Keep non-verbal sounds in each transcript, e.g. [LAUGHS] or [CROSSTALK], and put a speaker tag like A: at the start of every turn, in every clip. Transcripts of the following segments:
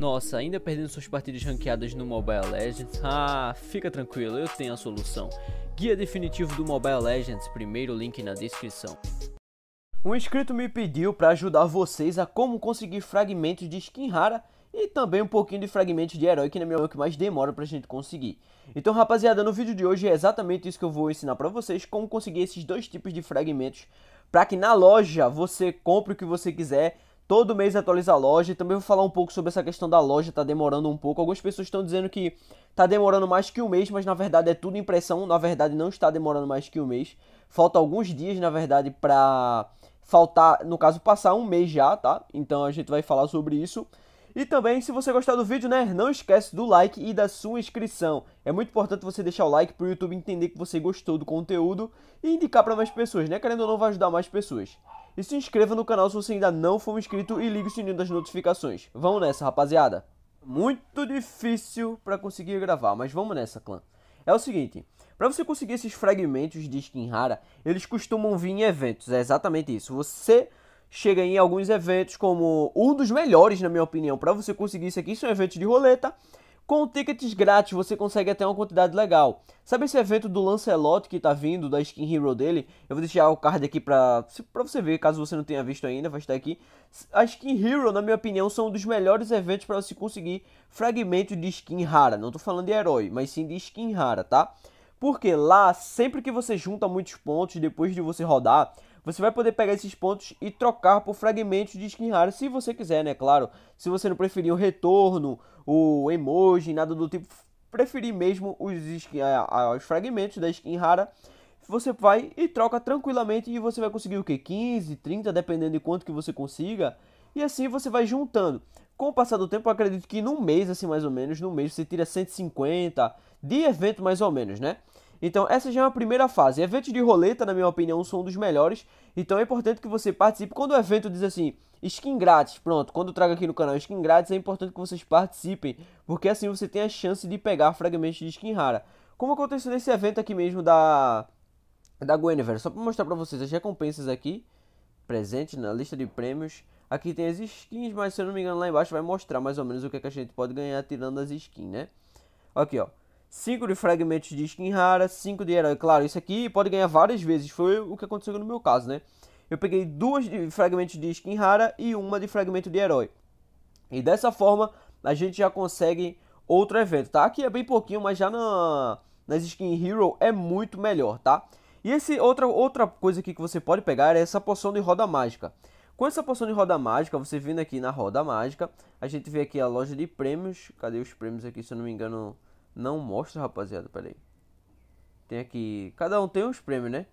A: Nossa, ainda perdendo suas partidas ranqueadas no Mobile Legends? Ah, fica tranquilo, eu tenho a solução. Guia definitivo do Mobile Legends, primeiro link na descrição. Um inscrito me pediu para ajudar vocês a como conseguir fragmentos de skin rara e também um pouquinho de fragmentos de herói que na minha mão é o que mais demora pra gente conseguir. Então rapaziada, no vídeo de hoje é exatamente isso que eu vou ensinar pra vocês, como conseguir esses dois tipos de fragmentos para que na loja você compre o que você quiser Todo mês atualiza a loja. Também vou falar um pouco sobre essa questão da loja, tá demorando um pouco. Algumas pessoas estão dizendo que tá demorando mais que um mês, mas na verdade é tudo impressão. Na verdade não está demorando mais que um mês. Falta alguns dias, na verdade, pra faltar, no caso, passar um mês já, tá? Então a gente vai falar sobre isso. E também, se você gostar do vídeo, né, não esquece do like e da sua inscrição. É muito importante você deixar o like para o YouTube entender que você gostou do conteúdo e indicar para mais pessoas, né? Querendo ou não, vai ajudar mais pessoas e se inscreva no canal se você ainda não for inscrito e ligue o sininho das notificações. Vamos nessa, rapaziada. Muito difícil para conseguir gravar, mas vamos nessa, clã. É o seguinte, para você conseguir esses fragmentos de skin rara, eles costumam vir em eventos, é exatamente isso. Você chega em alguns eventos como um dos melhores, na minha opinião, para você conseguir isso aqui, são é eventos de roleta, com tickets grátis você consegue até uma quantidade legal. Sabe esse evento do Lancelot que tá vindo, da skin hero dele? Eu vou deixar o card aqui pra, pra você ver, caso você não tenha visto ainda, vai estar aqui. A skin hero, na minha opinião, são um dos melhores eventos para você conseguir fragmentos de skin rara. Não tô falando de herói, mas sim de skin rara, tá? Porque lá, sempre que você junta muitos pontos depois de você rodar, você vai poder pegar esses pontos e trocar por fragmentos de skin rara, se você quiser, né? Claro, se você não preferir o retorno, o emoji, nada do tipo, preferir mesmo os, skin, os fragmentos da skin rara, você vai e troca tranquilamente e você vai conseguir o que? 15, 30, dependendo de quanto que você consiga. E assim você vai juntando. Com o passar do tempo, acredito que num mês, assim mais ou menos, num mês você tira 150 de evento mais ou menos, né? Então, essa já é uma primeira fase. Eventos de roleta, na minha opinião, são um dos melhores. Então, é importante que você participe. Quando o evento diz assim, skin grátis, pronto, quando eu trago aqui no canal skin grátis, é importante que vocês participem. Porque assim você tem a chance de pegar fragmentos de skin rara. Como aconteceu nesse evento aqui mesmo da, da Guinevere. Só para mostrar para vocês as recompensas aqui, presente na lista de prêmios. Aqui tem as skins, mas se eu não me engano lá embaixo vai mostrar mais ou menos o que, é que a gente pode ganhar tirando as skins, né? Aqui, ó. 5 de fragmentos de skin rara, 5 de herói. Claro, isso aqui pode ganhar várias vezes. Foi o que aconteceu no meu caso, né? Eu peguei duas de fragmentos de skin rara e uma de fragmento de herói. E dessa forma, a gente já consegue outro evento, tá? Aqui é bem pouquinho, mas já na, nas skin hero é muito melhor, tá? E esse outra, outra coisa aqui que você pode pegar é essa poção de roda mágica. Com essa poção de roda mágica, você vindo aqui na roda mágica, a gente vê aqui a loja de prêmios. Cadê os prêmios aqui, se eu não me engano? Não mostra, rapaziada, peraí. Tem aqui. Cada um tem uns prêmios, né?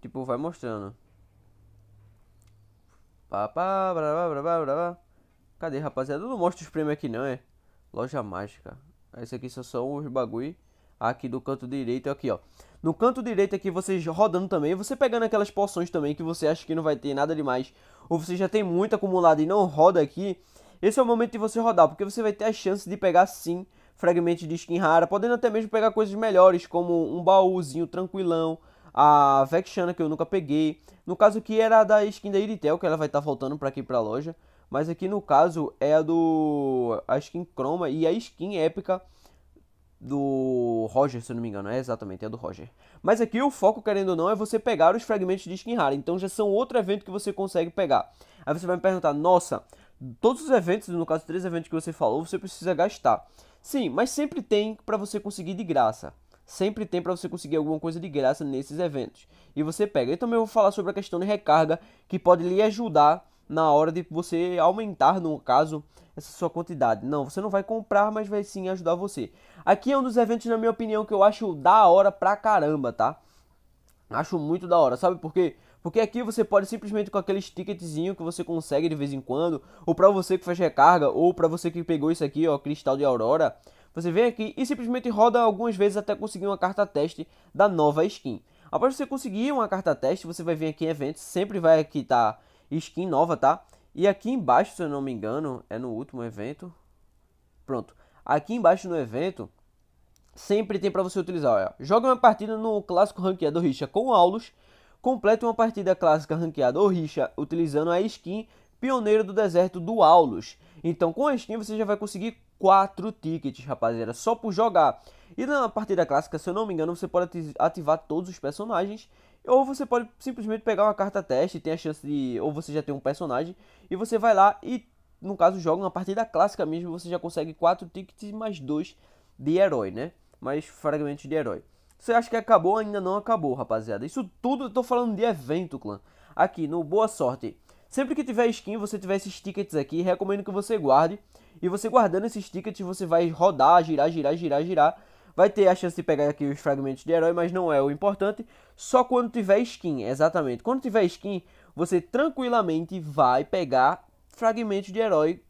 A: Tipo, vai mostrando. Papá, brava, brava, brava. Cadê, rapaziada? não mostra os prêmios aqui, não, é? Loja mágica. Esse aqui só são os bagulho aqui do canto direito, aqui, ó. No canto direito aqui, vocês rodando também, você pegando aquelas poções também que você acha que não vai ter nada demais, ou você já tem muito acumulado e não roda aqui, esse é o momento de você rodar, porque você vai ter a chance de pegar sim fragmentos de skin rara, podendo até mesmo pegar coisas melhores, como um baúzinho tranquilão, a Vexana que eu nunca peguei. No caso aqui era a da skin da Iritel, que ela vai estar tá faltando para aqui para loja. Mas aqui no caso é a do a skin chroma e a skin épica do Roger, se eu não me engano, é exatamente, é do Roger. Mas aqui o foco, querendo ou não, é você pegar os fragmentos de skin rara. Então já são outro evento que você consegue pegar. Aí você vai me perguntar, nossa, todos os eventos, no caso três eventos que você falou, você precisa gastar. Sim, mas sempre tem para você conseguir de graça. Sempre tem para você conseguir alguma coisa de graça nesses eventos. E você pega. eu também vou falar sobre a questão de recarga, que pode lhe ajudar na hora de você aumentar, no caso, essa sua quantidade. Não, você não vai comprar, mas vai sim ajudar você. Aqui é um dos eventos, na minha opinião, que eu acho da hora pra caramba, tá? Acho muito da hora, sabe por quê? Porque porque aqui você pode simplesmente com aqueles ticketzinho que você consegue de vez em quando, ou para você que faz recarga, ou para você que pegou isso aqui, ó, cristal de aurora, você vem aqui e simplesmente roda algumas vezes até conseguir uma carta teste da nova skin. Após você conseguir uma carta teste, você vai vir aqui em eventos, sempre vai aqui tá skin nova, tá? E aqui embaixo, se eu não me engano, é no último evento. Pronto. Aqui embaixo no evento, sempre tem para você utilizar, ó Joga uma partida no clássico ranqueado Richa com Aulos completa uma partida clássica ranqueada ou rixa utilizando a skin Pioneiro do Deserto do Aulus. Então com a skin você já vai conseguir 4 tickets, rapaziada, só por jogar. E na partida clássica, se eu não me engano, você pode ativar todos os personagens ou você pode simplesmente pegar uma carta teste, tem a chance de. Ou você já tem um personagem, e você vai lá e, no caso, joga uma partida clássica mesmo, você já consegue 4 tickets mais 2 de herói, né? Mais fragmentos de herói. Você acha que acabou? Ainda não acabou, rapaziada. Isso tudo eu tô falando de evento, clã. Aqui no Boa Sorte. Sempre que tiver skin, você tiver esses tickets aqui, recomendo que você guarde. E você guardando esses tickets, você vai rodar, girar, girar, girar, girar. Vai ter a chance de pegar aqui os fragmentos de herói, mas não é o importante. Só quando tiver skin, exatamente. Quando tiver skin, você tranquilamente vai pegar fragmentos de herói.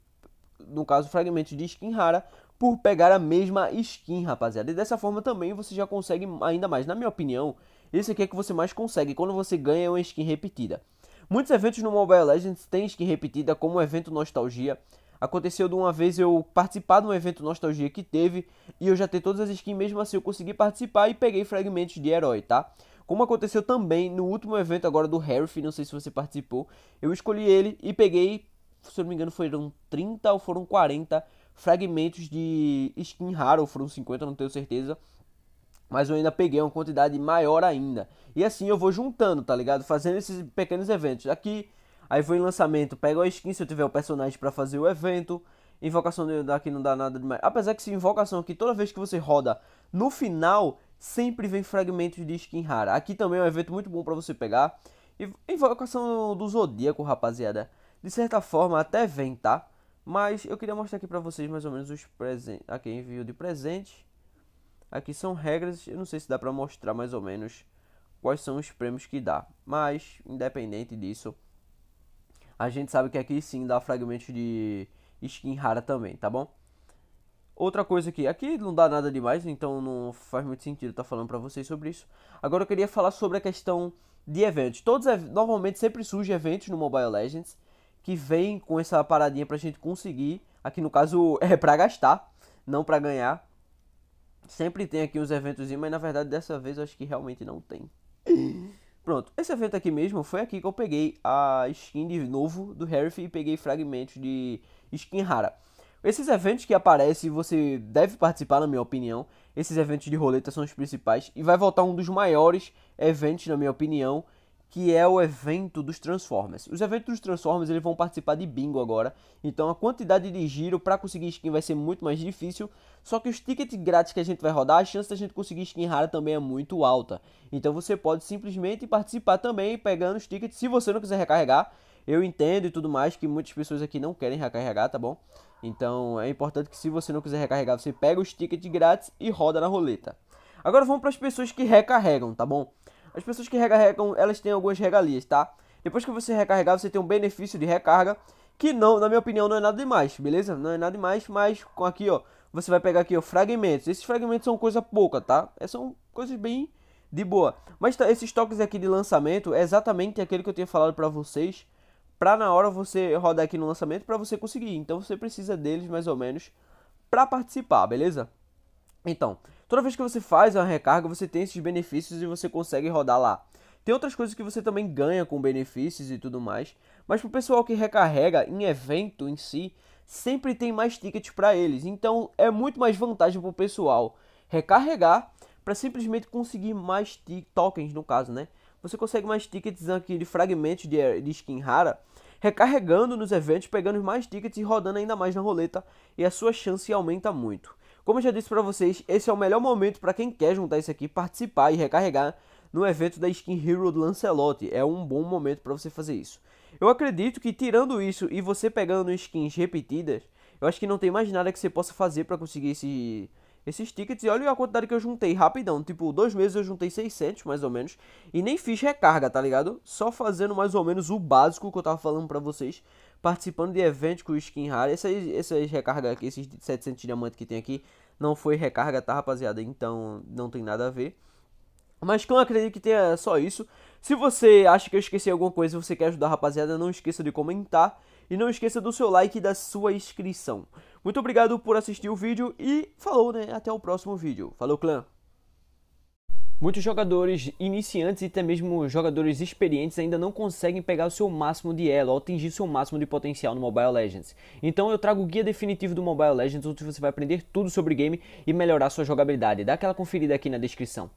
A: No caso, fragmentos de skin rara por pegar a mesma skin, rapaziada. E dessa forma também você já consegue ainda mais. Na minha opinião, isso aqui é que você mais consegue quando você ganha uma skin repetida. Muitos eventos no Mobile Legends têm skin repetida, como o evento Nostalgia. Aconteceu de uma vez eu participar de um evento Nostalgia que teve e eu já tenho todas as skins, mesmo assim eu consegui participar e peguei fragmentos de herói, tá? Como aconteceu também no último evento agora do Harry, não sei se você participou, eu escolhi ele e peguei, se eu não me engano, foram 30 ou foram 40 fragmentos de skin rara, ou foram 50, não tenho certeza. Mas eu ainda peguei uma quantidade maior ainda. E assim eu vou juntando, tá ligado? Fazendo esses pequenos eventos. Aqui, aí vou em lançamento, pego a skin se eu tiver o personagem para fazer o evento. Invocação daqui não dá nada demais. Apesar que essa invocação aqui, toda vez que você roda no final, sempre vem fragmentos de skin rara. Aqui também é um evento muito bom para você pegar. Invocação do Zodíaco, rapaziada. De certa forma até vem, tá? Mas eu queria mostrar aqui para vocês mais ou menos os presentes. Aqui envio de presente. Aqui são regras, eu não sei se dá para mostrar mais ou menos quais são os prêmios que dá. Mas, independente disso, a gente sabe que aqui sim dá fragmentos de skin rara também, tá bom? Outra coisa aqui, aqui não dá nada demais, então não faz muito sentido estar tá falando para vocês sobre isso. Agora eu queria falar sobre a questão de eventos. Todos normalmente sempre surgem eventos no Mobile Legends, que vem com essa paradinha pra gente conseguir. Aqui no caso [LAUGHS] é pra gastar, não pra ganhar. Sempre tem aqui uns eventos, mas na verdade dessa vez eu acho que realmente não tem. Pronto, esse evento aqui mesmo foi aqui que eu peguei a skin de novo do Harry e peguei fragmentos de skin rara. Esses eventos que aparecem, você deve participar, na minha opinião. Esses eventos de roleta são os principais. E vai voltar um dos maiores eventos, na minha opinião, que é o evento dos Transformers. Os eventos dos Transformers eles vão participar de bingo agora, então a quantidade de giro para conseguir skin vai ser muito mais difícil. Só que os tickets grátis que a gente vai rodar, a chance da gente conseguir skin rara também é muito alta. Então você pode simplesmente participar também pegando os tickets, se você não quiser recarregar. Eu entendo e tudo mais que muitas pessoas aqui não querem recarregar, tá bom? Então é importante que se você não quiser recarregar, você pega os tickets grátis e roda na roleta. Agora vamos para as pessoas que recarregam, tá bom? As pessoas que recarregam, elas têm algumas regalias, tá? Depois que você recarregar, você tem um benefício de recarga, que não, na minha opinião, não é nada demais, beleza? Não é nada demais, mas com aqui, ó, você vai pegar aqui, ó, fragmentos. Esses fragmentos são coisa pouca, tá? É, são coisas bem de boa. Mas tá, esses toques aqui de lançamento é exatamente aquele que eu tinha falado para vocês, para na hora você rodar aqui no lançamento para você conseguir. Então você precisa deles mais ou menos para participar, beleza? Então, Toda vez que você faz uma recarga, você tem esses benefícios e você consegue rodar lá. Tem outras coisas que você também ganha com benefícios e tudo mais, mas pro pessoal que recarrega em evento em si, sempre tem mais tickets para eles. Então é muito mais vantagem pro pessoal recarregar para simplesmente conseguir mais tokens no caso, né? Você consegue mais tickets aqui de fragmentos de, eh, de skin rara, recarregando nos eventos, pegando mais tickets e rodando ainda mais na roleta, e a sua chance aumenta muito. Como eu já disse para vocês, esse é o melhor momento para quem quer juntar isso aqui, participar e recarregar no evento da Skin Hero do Lancelot. É um bom momento para você fazer isso. Eu acredito que tirando isso e você pegando skins repetidas, eu acho que não tem mais nada que você possa fazer para conseguir esse, esses tickets. E olha a quantidade que eu juntei rapidão. Tipo, dois meses eu juntei 600, mais ou menos. E nem fiz recarga, tá ligado? Só fazendo mais ou menos o básico que eu tava falando pra vocês participando de eventos com skin rara. Essas, essas recargas aqui, esses 700 diamantes que tem aqui, não foi recarga, tá, rapaziada? Então não tem nada a ver. Mas clã eu acredito que tenha só isso. Se você acha que eu esqueci alguma coisa e você quer ajudar, rapaziada, não esqueça de comentar. E não esqueça do seu like e da sua inscrição. Muito obrigado por assistir o vídeo e falou, né? Até o próximo vídeo. Falou, clã! Muitos jogadores iniciantes e até mesmo jogadores experientes ainda não conseguem pegar o seu máximo de elo, ou atingir o seu máximo de potencial no Mobile Legends. Então eu trago o guia definitivo do Mobile Legends, onde você vai aprender tudo sobre o game e melhorar sua jogabilidade. Dá aquela conferida aqui na descrição.